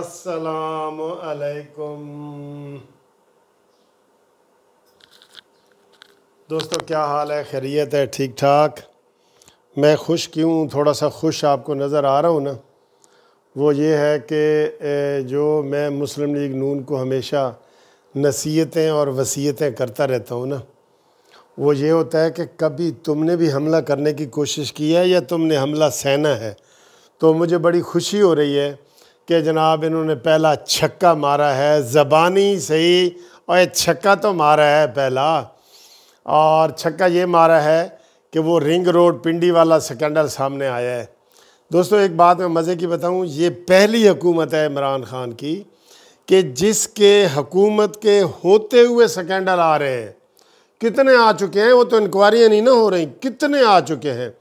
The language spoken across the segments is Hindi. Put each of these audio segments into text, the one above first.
अस्सलाम वालेकुम दोस्तों क्या हाल है खैरियत है ठीक ठाक मैं खुश क्यों थोड़ा सा खुश आपको नज़र आ रहा हूँ ना वो ये है कि जो मैं मुस्लिम लीग नून को हमेशा नसीहतें और वसीयतें करता रहता हूँ ना वो ये होता है कि कभी तुमने भी हमला करने की कोशिश की है या तुमने हमला सहना है तो मुझे बड़ी खुशी हो रही है कि जनाब इन्होंने पहला छक्का मारा है ज़बानी सही और ये छक्का तो मारा है पहला और छक्का ये मारा है कि वो रिंग रोड पिंडी वाला स्कैंडल सामने आया है दोस्तों एक बात मैं मज़े की बताऊं ये पहली हुकूमत है इमरान ख़ान की कि जिसके हकूमत के होते हुए स्कैंडल आ रहे हैं कितने आ चुके हैं वो तो इंक्वायरियाँ नहीं ना हो रही कितने आ चुके हैं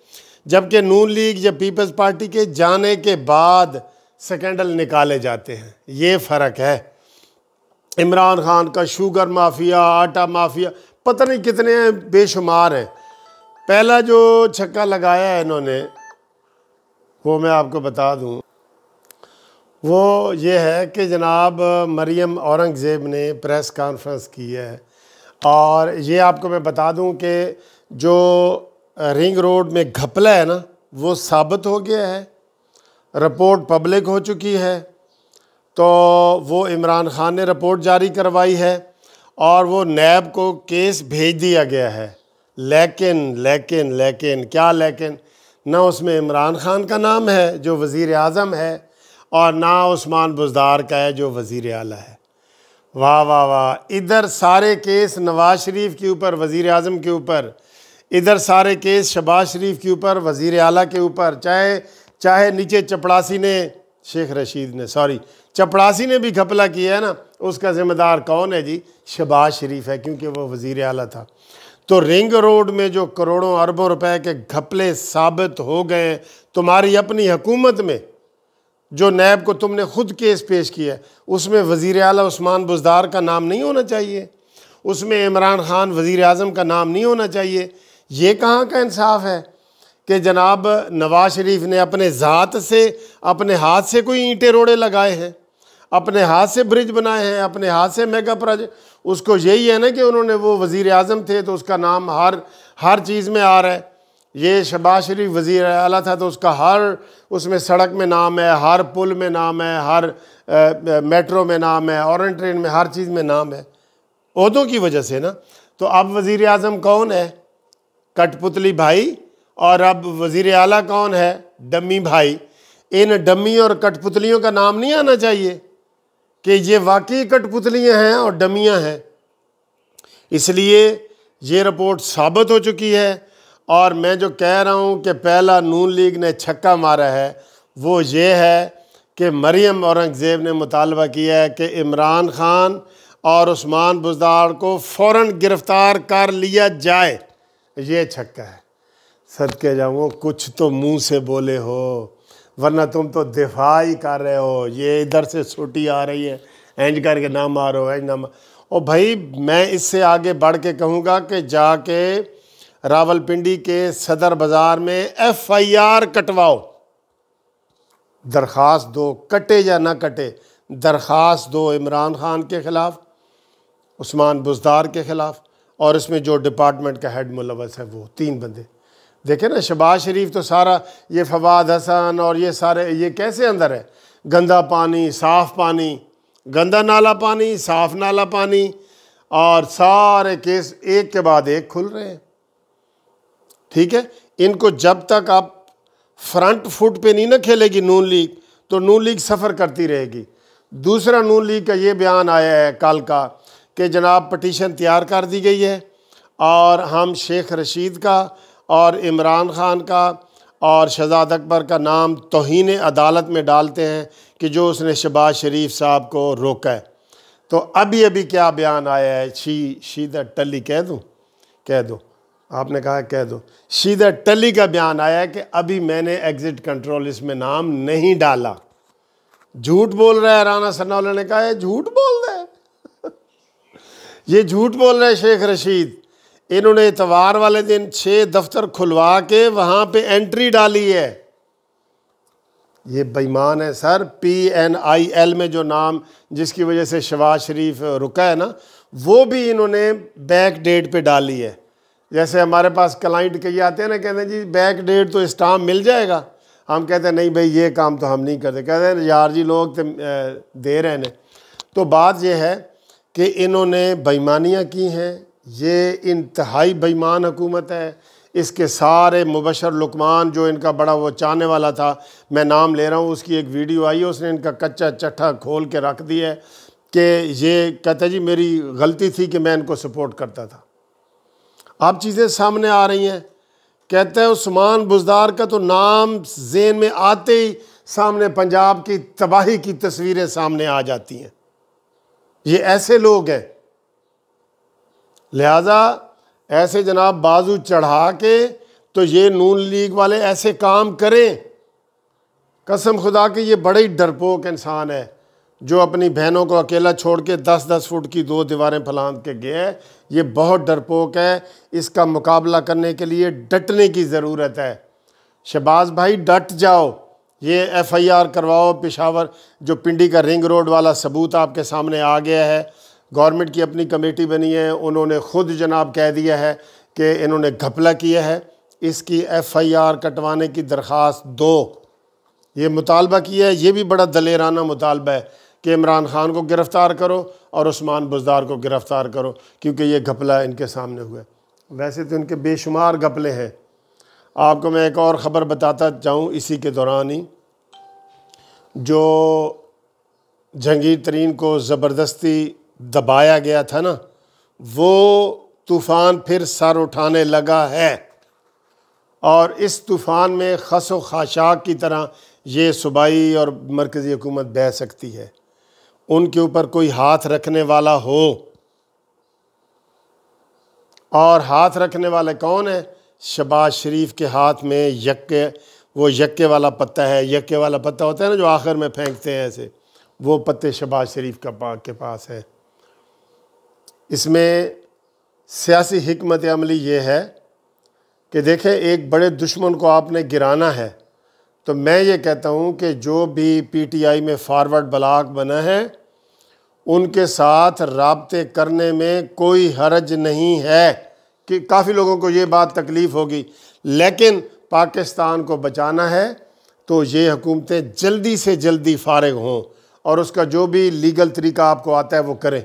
जबकि नून लीग या पीपल्स पार्टी के जाने के बाद सेकेंडल निकाले जाते हैं ये फ़र्क है इमरान खान का शुगर माफिया आटा माफिया पता नहीं कितने बेशुमार हैं पहला जो छक्का लगाया है इन्होंने वो मैं आपको बता दूं वो ये है कि जनाब मरियम औरंगज़ेब ने प्रेस कॉन्फ्रेंस की है और ये आपको मैं बता दूं कि जो रिंग रोड में घपला है ना वो साबित हो गया है रिपोर्ट पब्लिक हो चुकी है तो वो इमरान खान ने रिपोर्ट जारी करवाई है और वो नैब को केस भेज दिया गया है लेकिन लेकिन लेकिन क्या लेकिन ना उसमें इमरान ख़ान का नाम है जो वज़ी अजम है और ना उस्मान बुजदार का है जो वज़ी अला है वाह वाह वाह इधर सारे केस नवाज़ शरीफ के ऊपर वज़ी अजम के ऊपर इधर सारे केस शबाज शरीफ के ऊपर वज़ी अला के ऊपर चाहे चाहे नीचे चपड़ासी ने शेख रशीद ने सॉरी चपड़ासी ने भी घपला किया है ना उसका ज़िम्मेदार कौन है जी शबाज शरीफ है क्योंकि वो वज़ी अला था तो रिंग रोड में जो करोड़ों अरबों रुपए के घपले साबित हो गए तुम्हारी अपनी हुकूमत में जो नैब को तुमने खुद केस पेश किया उसमें वज़ी अल उस्मान बुजदार का नाम नहीं होना चाहिए उसमें इमरान खान वज़ी अजम का नाम नहीं होना चाहिए ये कहाँ का इंसाफ है कि जनाब नवाज शरीफ ने अपने ज़ात से अपने हाथ से कोई ईंटे रोड़े लगाए हैं अपने हाथ से ब्रिज बनाए हैं अपने हाथ से मेगा प्रोजेक्ट उसको यही है ना कि उन्होंने वो वज़ी अजम थे तो उसका नाम हर हर चीज़ में आ रहा है ये शबाज शरीफ वज़ी अला था तो उसका हर उसमें सड़क में नाम है हर पुल में नाम है हर आ, मेट्रो में नाम है और ट्रेन में हर चीज़ में नाम है उहदों की वजह से ना तो अब वज़ी अजम कौन है कठपुतली भाई और अब वजीर आला कौन है डमी भाई इन डमी और कठपुतलियों का नाम नहीं आना चाहिए कि ये वाकई कठपुतलियाँ हैं और डमियाँ हैं इसलिए ये रिपोर्ट साबित हो चुकी है और मैं जो कह रहा हूँ कि पहला नून लीग ने छक्का मारा है वो ये है कि मरियम औरंगज़ेब ने मुतालबा किया है कि इमरान ख़ान और उस्मान बुजदार को फ़ौर गिरफ़्तार कर लिया जाए ये छक्का है सद के जाऊँ कुछ तो मुंह से बोले हो वरना तुम तो दिफा ही कर रहे हो ये इधर से छोटी आ रही है एंज करके ना मारो एंज ना मारो ओ भाई मैं इससे आगे बढ़ के कहूँगा कि जाके रावलपिंडी के सदर बाज़ार में एफआईआर कटवाओ दरख्वास्त दो कटे या ना कटे दरख्वास्त दो इमरान खान के ख़िलाफ़ उस्मान बुजदार के ख़िलाफ़ और इसमें जो डिपार्टमेंट का हेड मुलवस है वो तीन बंदे देखे ना शबाज शरीफ तो सारा ये फवाद हसन और ये सारे ये कैसे अंदर है गंदा पानी साफ़ पानी गंदा नाला पानी साफ़ नाला पानी और सारे केस एक के बाद एक खुल रहे हैं ठीक है इनको जब तक आप फ्रंट फुट पे नहीं ना खेलेगी नून लीग तो नून लीग सफ़र करती रहेगी दूसरा नून लीग का ये बयान आया है कल का कि जनाब पटिशन तैयार कर दी गई है और हम शेख रशीद का और इमरान ख़ान का और शहजाद अकबर का नाम तोहन अदालत में डालते हैं कि जो उसने शबाज शरीफ साहब को रोका है तो अभी अभी क्या बयान आया है शी शीदा टली कह दूँ कह दो आपने कहा कह दो शीदा टली का बयान आया है कि अभी मैंने एग्ज़िट कंट्रोल इसमें नाम नहीं डाला झूठ बोल रहा है राना सन्ना ने कहा है झूठ बोल ये झूठ बोल रहे हैं शेख रशीद इन्होंने इतवार वाले दिन छः दफ्तर खुलवा के वहाँ पे एंट्री डाली है ये बेईमान है sir P N I L में जो नाम जिसकी वजह से शवाज शरीफ रुका है ना वो भी इन्होंने बैक डेट पे डाली है जैसे हमारे पास क्लाइंट कही आते हैं ना कहते हैं जी बैक डेट तो स्टाम मिल जाएगा हम कहते हैं नहीं भाई ये काम तो हम नहीं करते कहते हैं यार जी लोग तो दे रहे हैं तो बात यह है कि इन्होंने बेईमानियाँ की हैं ये इंतहाई बेईमान हुकूमत है इसके सारे मुबशर लुकमान जो इनका बड़ा वो चाहने वाला था मैं नाम ले रहा हूँ उसकी एक वीडियो आई है उसने इनका कच्चा चट्ठा खोल के रख दिया कि ये कहता जी मेरी गलती थी कि मैं इनको सपोर्ट करता था अब चीज़ें सामने आ रही हैं कहते हैं उस्मान बुजदार का तो नाम जेन में आते ही सामने पंजाब की तबाही की तस्वीरें सामने आ जाती हैं ये ऐसे लोग हैं लिहाजा ऐसे जनाब बाजू चढ़ा के तो ये नून लीग वाले ऐसे काम करें कसम खुदा के ये बड़े ही डरपोक इंसान है जो अपनी बहनों को अकेला छोड़ के दस दस फुट की दो दीवारें फलांद के गए ये बहुत डरपोक है इसका मुकाबला करने के लिए डटने की ज़रूरत है शहबाज भाई डट जाओ ये एफआईआर करवाओ पिशावर जो पिंडी का रिंग रोड वाला सबूत आपके सामने आ गया है गवर्नमेंट की अपनी कमेटी बनी है उन्होंने ख़ुद जनाब कह दिया है कि इन्होंने घपला किया है इसकी एफआईआर कटवाने की दरख्वास्त दो ये मुतालबा किया है ये भी बड़ा दलेराना मुतालबा है कि इमरान खान को गिरफ़्तार करो और उस्मान बुजदार को गिरफ़्तार करो क्योंकि ये घपला इनके सामने हुआ है वैसे तो इनके बेशुमार घपले हैं आपको मैं एक और ख़बर बताता जाऊँ इसी के दौरान ही जो जहांगीर तरीन को ज़बरदस्ती दबाया गया था ना वो तूफ़ान फिर सर उठाने लगा है और इस तूफ़ान में खस व खाशाक की तरह ये सूबाई और मरकज़ी हुकूमत बह सकती है उनके ऊपर कोई हाथ रखने वाला हो और हाथ रखने वाले कौन हैं शबाज शरीफ के हाथ में यक्के वो यक्के वाला पत्ता है यक्के वाला पत्ता होता है ना जो आखिर में फेंकते हैं ऐसे वो पत्ते शबाज शरीफ का पा के पास है इसमें सियासी हमत अमली ये है कि देखें एक बड़े दुश्मन को आपने गिराना है तो मैं ये कहता हूँ कि जो भी पीटीआई में फारवर्ड ब्लाक बना है उनके साथ रबते करने में कोई हर्ज नहीं है कि काफ़ी लोगों को ये बात तकलीफ़ होगी लेकिन पाकिस्तान को बचाना है तो ये हुकूमतें जल्दी से जल्दी फारग हों और उसका जो भी लीगल तरीका आपको आता है वो करें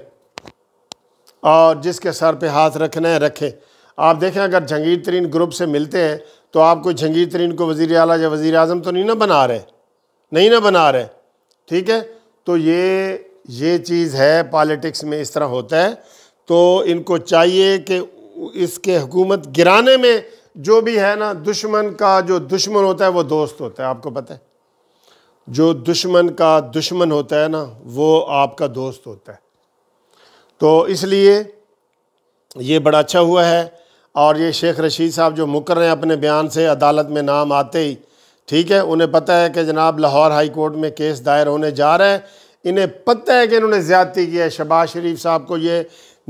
और जिसके सर पे हाथ रखना है रखें आप देखें अगर जंगीर तरीन ग्रुप से मिलते हैं तो आप कोई जंगीर तरीन को वज़ी अला या वज़ी अजम तो नहीं ना बना रहे नहीं ना बना रहे ठीक है तो ये ये चीज़ है पॉलिटिक्स में इस तरह होता है तो इनको चाहिए कि इसके हुकूमत गिराने में जो भी है ना दुश्मन का जो दुश्मन होता है वो दोस्त होता है आपको पता है जो दुश्मन का दुश्मन होता है ना वो आपका दोस्त होता है तो इसलिए ये बड़ा अच्छा हुआ है और ये शेख रशीद साहब जो मुकर हैं अपने बयान से अदालत में नाम आते ही ठीक है उन्हें पता है कि जनाब लाहौर हाई कोर्ट में केस दायर होने जा रहा है इन्हें पता है कि इन्होंने ज़्यादती की है शबाज शरीफ साहब को ये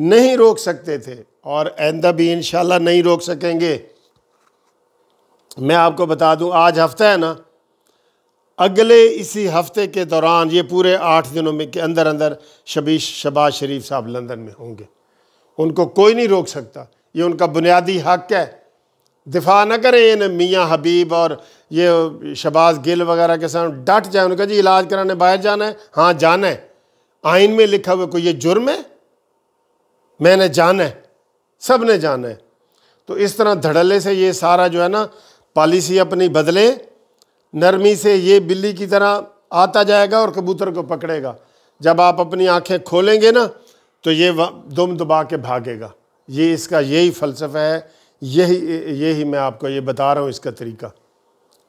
नहीं रोक सकते थे और आइंदा भी इन नहीं रोक सकेंगे मैं आपको बता दूं आज हफ्ता है ना अगले इसी हफ्ते के दौरान ये पूरे आठ दिनों में के अंदर अंदर शबीश शबाज शरीफ साहब लंदन में होंगे उनको कोई नहीं रोक सकता ये उनका बुनियादी हक है दिफा ना करें इन मियाँ हबीब और ये शबाज गिल वगैरह के साथ डट जाए उनका जी इलाज कराने बाहर जाना है हाँ जाना है आइन में लिखा हुआ कोई ये जुर्म है मैंने जाना है सब ने जाना है तो इस तरह धड़ल्ले से ये सारा जो है ना पॉलिसी अपनी बदले नरमी से ये बिल्ली की तरह आता जाएगा और कबूतर को पकड़ेगा जब आप अपनी आंखें खोलेंगे ना तो ये दुम दुबा के भागेगा ये इसका यही फ़लसफ़ा है यही यही मैं आपको ये बता रहा हूँ इसका तरीका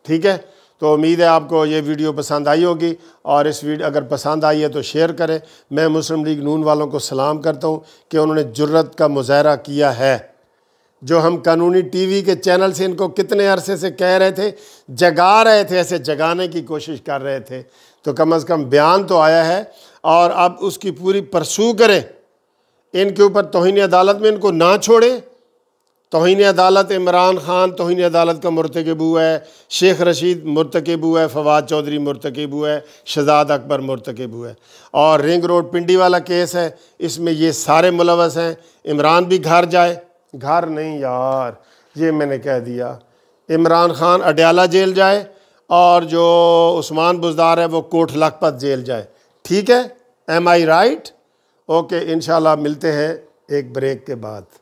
ठीक है तो उम्मीद है आपको ये वीडियो पसंद आई होगी और इस वीडियो अगर पसंद आई है तो शेयर करें मैं मुस्लिम लीग नून वालों को सलाम करता हूँ कि उन्होंने जरूरत का मुजाहरा किया है जो हम कानूनी टीवी के चैनल से इनको कितने अरसे से कह रहे थे जगा रहे थे ऐसे जगाने की कोशिश कर रहे थे तो कम अज़ कम बयान तो आया है और अब उसकी पूरी परसू करें इनके ऊपर तोहनी अदालत में इनको ना छोड़ें तोहन अदालत इमरान ख़ान तोहन अदालत का मरतकब है शेख रशीद मरतकब है फवाद चौधरी मरतकब है शहजाद अकबर मरतकब है और रिंग रोड पिंडी वाला केस है इसमें ये सारे मुलवस हैं इमरान भी घर जाए घर नहीं यार ये मैंने कह दिया इमरान ख़ान अडयाला जेल जाए और जो उस्मान बुजदार है वो कोट लखपत जेल जाए ठीक है एम आई राइट ओके इन मिलते हैं एक ब्रेक के बाद